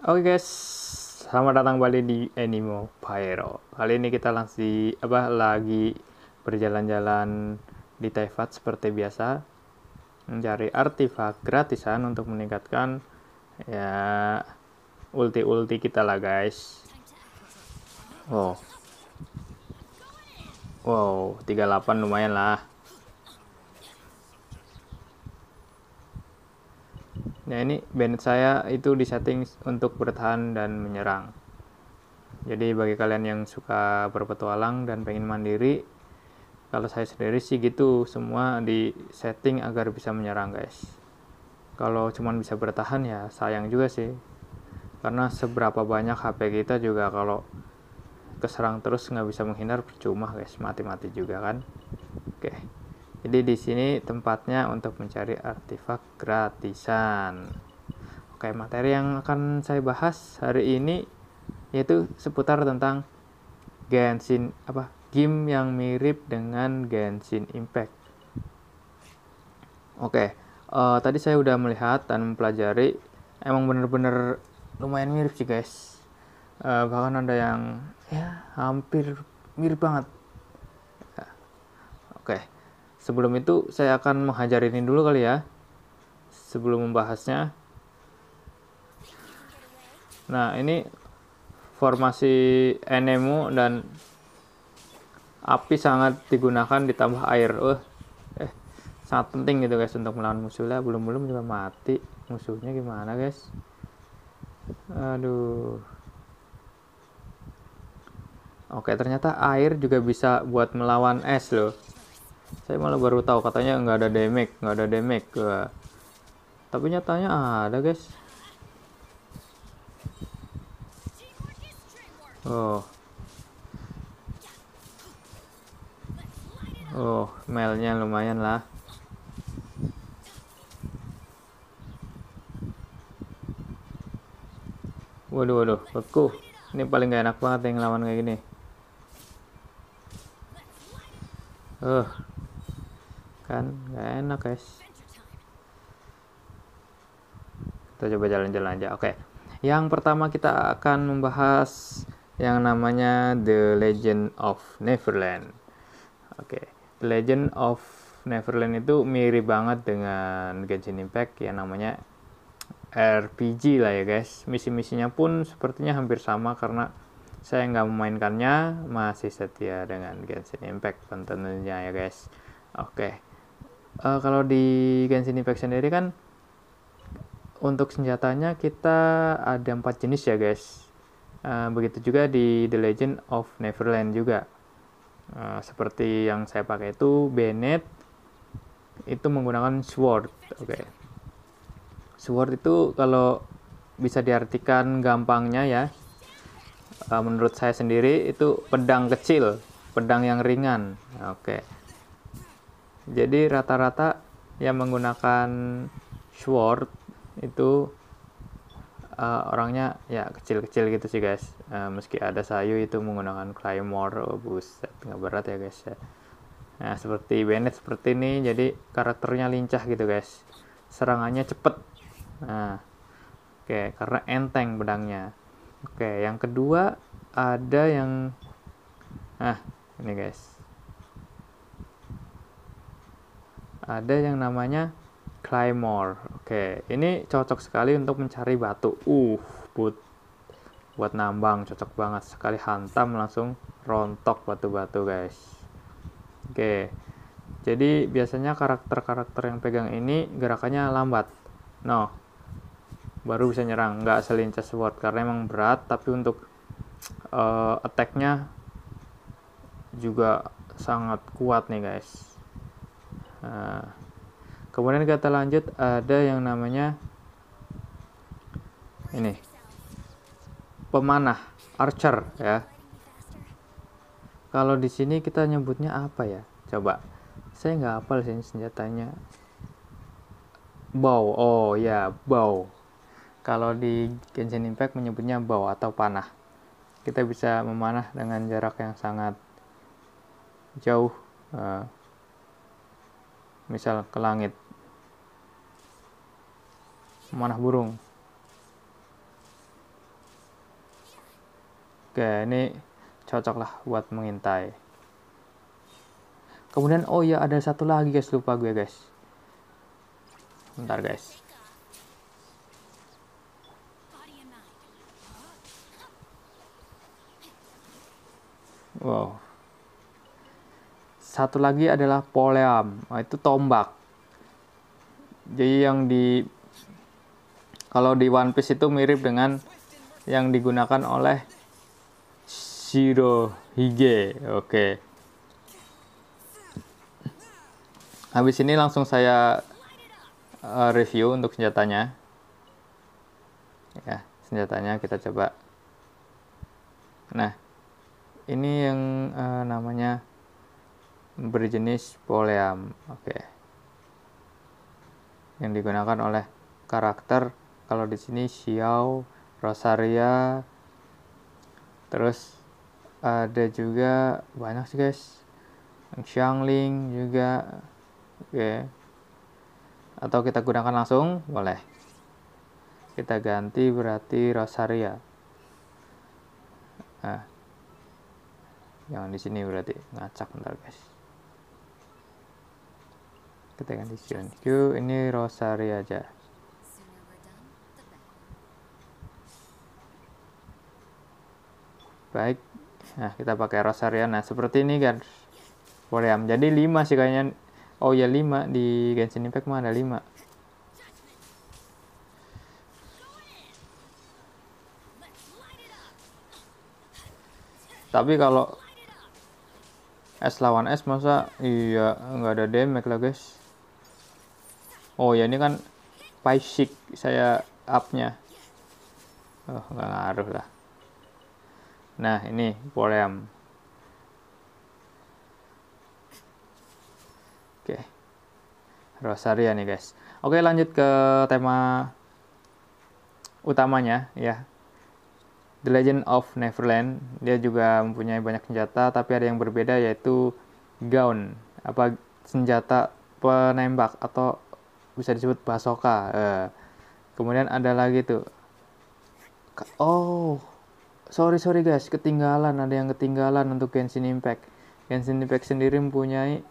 Oke okay guys, selamat datang kembali di Animo Pyro. Kali ini kita langsung apa lagi berjalan-jalan di Taifat seperti biasa mencari artefak gratisan untuk meningkatkan ya ulti-ulti kita lah guys. Wow. Wow, 38 lumayan lah. Nah ini band saya itu disetting untuk bertahan dan menyerang. Jadi bagi kalian yang suka berpetualang dan pengen mandiri, kalau saya sendiri sih gitu, semua disetting agar bisa menyerang guys. Kalau cuman bisa bertahan ya sayang juga sih. Karena seberapa banyak HP kita juga kalau keserang terus nggak bisa menghindar percuma guys, mati-mati juga kan. Oke. Okay. Jadi di sini tempatnya untuk mencari artefak gratisan. Oke, materi yang akan saya bahas hari ini yaitu seputar tentang Genshin apa game yang mirip dengan Genshin Impact. Oke, uh, tadi saya udah melihat dan mempelajari emang bener-bener lumayan mirip sih guys. Uh, bahkan ada yang ya hampir mirip banget. Ya. Oke. Okay Sebelum itu, saya akan menghajar ini dulu kali ya. Sebelum membahasnya. Nah, ini formasi Enemu dan api sangat digunakan ditambah air. Uh, eh, sangat penting gitu guys untuk melawan musuhnya. Belum-belum juga mati musuhnya gimana guys. Aduh. Oke, ternyata air juga bisa buat melawan es loh saya malah baru tahu katanya nggak ada damage nggak ada damage Wah. tapi nyatanya ada guys oh oh melnya lumayan lah waduh waduh beku ini paling gak enak banget yang lawan kayak gini eh uh kan nggak enak guys kita coba jalan-jalan aja oke yang pertama kita akan membahas yang namanya The Legend of Neverland oke The Legend of Neverland itu mirip banget dengan Genshin Impact yang namanya RPG lah ya guys misi-misinya pun sepertinya hampir sama karena saya nggak memainkannya masih setia dengan Genshin Impact tentunya ya guys oke okay uh, kalau di Genshin Impact sendiri kan untuk senjatanya kita ada empat jenis ya guys. Uh, begitu juga di The Legend of Neverland juga. Uh, seperti yang saya pakai itu Bennett itu menggunakan sword. Oke. Okay. Sword itu kalau bisa diartikan gampangnya ya. Uh, menurut saya sendiri itu pedang kecil, pedang yang ringan. Oke. Okay jadi rata-rata yang menggunakan sword itu uh, orangnya ya kecil-kecil gitu sih guys uh, meski ada sayu itu menggunakan claymore oh, buset nggak berat ya guys ya nah seperti Bennett seperti ini jadi karakternya lincah gitu guys serangannya cepet nah oke okay, karena enteng pedangnya oke okay, yang kedua ada yang nah ini guys ada yang namanya claymore. Oke, ini cocok sekali untuk mencari batu. Uh, buat buat nambang cocok banget sekali hantam langsung rontok batu-batu, guys. Oke. Jadi biasanya karakter-karakter yang pegang ini gerakannya lambat. No. Baru bisa nyerang, nggak selincah sword karena emang berat, tapi untuk uh, attack-nya juga sangat kuat nih, guys. Ah. kemudian kata lanjut ada yang namanya ini pemanah archer ya. Kalau di sini kita nyebutnya apa ya? Coba saya nggak hafal sih senjatanya. Bow, oh ya bow. Kalau di Genshin Impact menyebutnya bow atau panah. Kita bisa memanah dengan jarak yang sangat jauh. Ah misal ke langit memanah burung oke ini cocok lah buat mengintai kemudian oh ya ada satu lagi guys lupa gue guys bentar guys wow satu lagi adalah poleam nah, itu tombak jadi yang di kalau di One Piece itu mirip dengan yang digunakan oleh Shiro Hige. oke habis ini langsung saya eh, review untuk senjatanya ya senjatanya kita coba nah ini yang uh, namanya berjenis poleam. Oke. Okay. Yang digunakan oleh karakter kalau di sini Xiao, Rosaria, terus ada juga banyak sih guys. Xiangling juga. Oke. Okay. Atau kita gunakan langsung boleh. Kita ganti berarti Rosaria. Nah, yang di sini berarti ngacak ntar guys kita ganti Q ini Rosaria aja baik nah kita pakai Rosaria nah seperti ini kan William jadi 5 sih kayaknya oh ya 5 di Genshin Impact mah ada 5 tapi kalau S lawan S masa iya nggak ada damage lah guys oh ya ini kan Paisik saya upnya oh nggak ngaruh lah nah ini polem oke Rosaria nih guys oke lanjut ke tema utamanya ya The Legend of Neverland dia juga mempunyai banyak senjata tapi ada yang berbeda yaitu gaun apa senjata penembak atau bisa disebut basoka. eh. kemudian ada lagi tuh. Oh, sorry sorry guys, ketinggalan ada yang ketinggalan untuk Genshin Impact. Genshin Impact sendiri mempunyai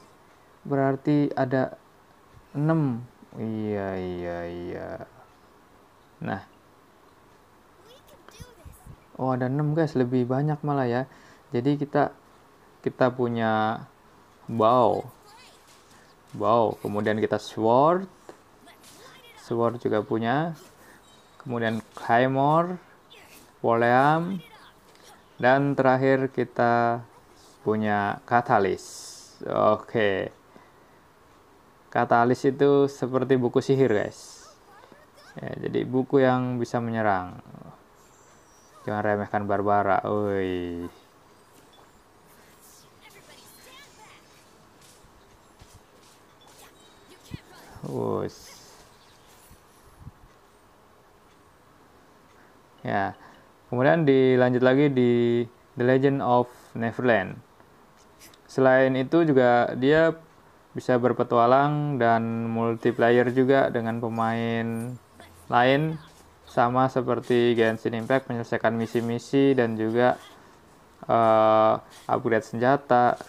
berarti ada 6. Iya iya iya. Nah. Oh, ada 6 guys, lebih banyak malah ya. Jadi kita kita punya bow bow kemudian kita sword Sword juga punya. Kemudian Claymore, Woleam, dan terakhir kita punya Katalis. Oke. Katalis itu seperti buku sihir, guys. Ya, jadi buku yang bisa menyerang. Jangan remehkan Barbara. Oi. Wus. Ya. Kemudian dilanjut lagi di The Legend of Neverland. Selain itu juga dia bisa berpetualang dan multiplayer juga dengan pemain lain sama seperti Genshin Impact menyelesaikan misi-misi dan juga uh, upgrade senjata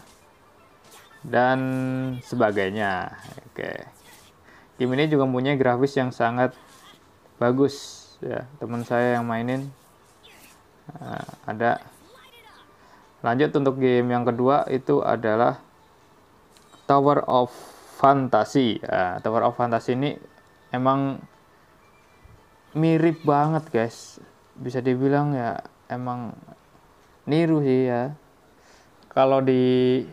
dan sebagainya. Oke. Okay. Game ini juga punya grafis yang sangat bagus ya teman saya yang mainin uh, ada lanjut untuk game yang kedua itu adalah Tower of Fantasy uh, Tower of Fantasy ini emang mirip banget guys bisa dibilang ya emang niru sih ya kalau di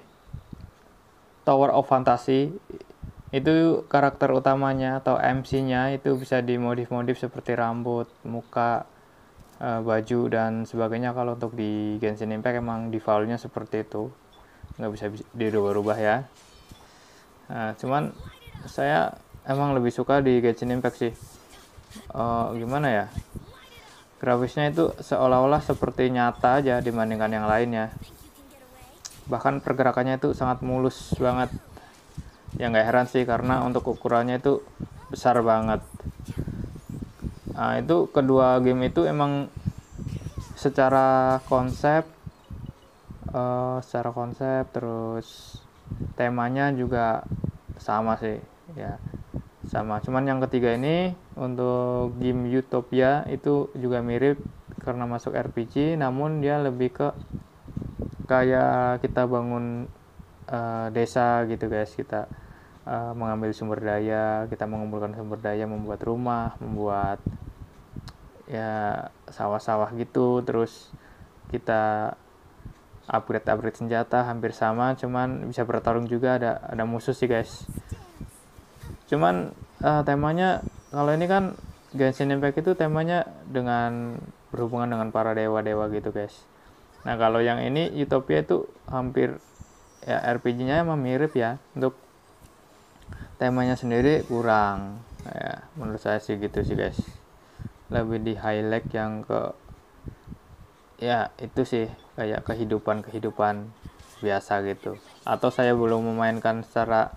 Tower of Fantasy itu karakter utamanya atau MC-nya itu bisa dimodif-modif seperti rambut, muka, eh, baju dan sebagainya kalau untuk di Genshin Impact emang defaultnya seperti itu nggak bisa dirubah-rubah ya nah, cuman saya emang lebih suka di Genshin Impact sih e, gimana ya grafisnya itu seolah-olah seperti nyata aja dibandingkan yang lainnya bahkan pergerakannya itu sangat mulus banget ya nggak heran sih karena untuk ukurannya itu besar banget nah, itu kedua game itu emang secara konsep uh, secara konsep terus temanya juga sama sih ya sama cuman yang ketiga ini untuk game Utopia itu juga mirip karena masuk RPG namun dia lebih ke kayak kita bangun uh, desa gitu guys kita uh, mengambil sumber daya kita mengumpulkan sumber daya membuat rumah membuat ya sawah-sawah gitu terus kita upgrade upgrade senjata hampir sama cuman bisa bertarung juga ada ada musuh sih guys cuman uh, temanya kalau ini kan Genshin Impact itu temanya dengan berhubungan dengan para dewa-dewa gitu guys nah kalau yang ini Utopia itu hampir ya RPG-nya emang mirip ya untuk temanya sendiri kurang ya menurut saya sih gitu sih guys lebih di highlight yang ke ya itu sih kayak kehidupan kehidupan biasa gitu atau saya belum memainkan secara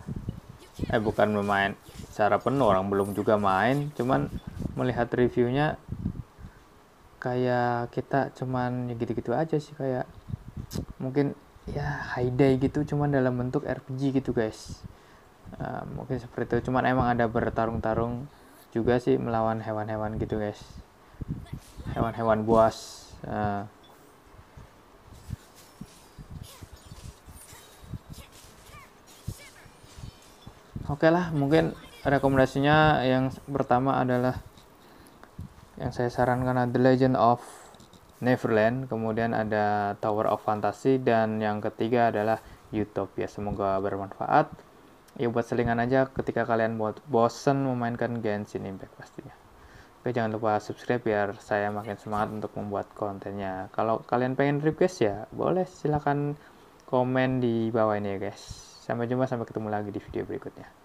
eh bukan memain secara penuh orang belum juga main cuman melihat reviewnya kayak kita cuman ya gitu-gitu aja sih kayak mungkin ya high day gitu cuman dalam bentuk RPG gitu guys uh, mungkin seperti itu cuman emang ada bertarung-tarung juga sih melawan hewan-hewan gitu guys hewan-hewan buas uh, Oke okay lah, mungkin rekomendasinya yang pertama adalah yang saya sarankan ada The Legend of Neverland, kemudian ada Tower of Fantasy, dan yang ketiga adalah Utopia. Semoga bermanfaat ya buat selingan aja ketika kalian buat bosen memainkan Genshin Impact pastinya Oke jangan lupa subscribe biar saya makin semangat untuk membuat kontennya. Kalau kalian pengen request ya boleh silahkan komen di bawah ini ya guys. Sampai jumpa sampai ketemu lagi di video berikutnya.